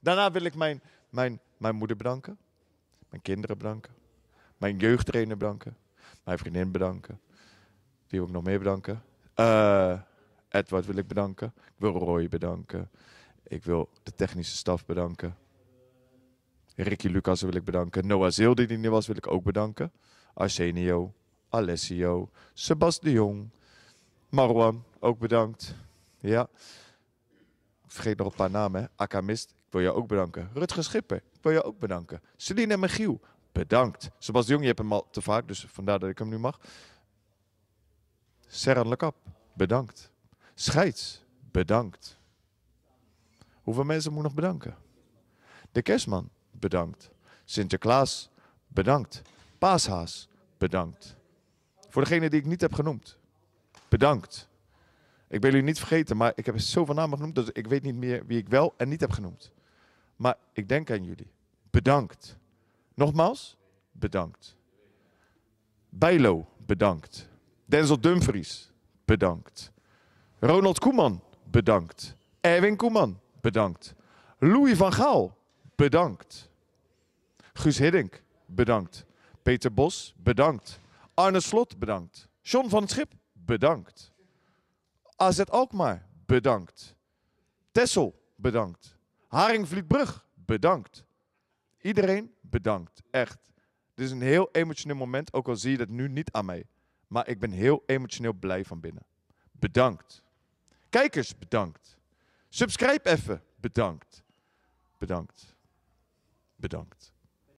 Daarna wil ik mijn, mijn, mijn moeder bedanken. Mijn kinderen bedanken. Mijn jeugdtrainer bedanken. Mijn vriendin bedanken. Wie wil ik nog meer bedanken? Eh, Edward wil ik bedanken. Ik wil Roy bedanken. Ik wil de technische staf bedanken. Ricky Lucas wil ik bedanken. Noah Zeel, die er was, wil ik ook bedanken. Arsenio, Alessio, Sebas Marwan, ook bedankt. Ja vergeet nog een paar namen. Hè? Akamist, ik wil jou ook bedanken. Rutger Schipper, ik wil jou ook bedanken. Celine Michiel, bedankt. Sebastian Jong, je hebt hem al te vaak, dus vandaar dat ik hem nu mag. Serran Lekap, bedankt. Scheids, bedankt. Hoeveel mensen moet ik nog bedanken? De Kerstman, bedankt. Sinterklaas, bedankt. Paashaas, bedankt. Voor degene die ik niet heb genoemd, bedankt. Ik ben jullie niet vergeten, maar ik heb zoveel namen genoemd, dat ik weet niet meer wie ik wel en niet heb genoemd. Maar ik denk aan jullie. Bedankt. Nogmaals, bedankt. Bijlo, bedankt. Denzel Dumfries, bedankt. Ronald Koeman, bedankt. Erwin Koeman, bedankt. Louis van Gaal, bedankt. Guus Hiddink, bedankt. Peter Bos, bedankt. Arne Slot, bedankt. John van het Schip, bedankt. AZ Alkmaar, bedankt. Tessel, bedankt. Haringvlietbrug, bedankt. Iedereen, bedankt. Echt. Dit is een heel emotioneel moment, ook al zie je dat nu niet aan mij. Maar ik ben heel emotioneel blij van binnen. Bedankt. Kijkers, bedankt. Subscribe even, bedankt. Bedankt. Bedankt.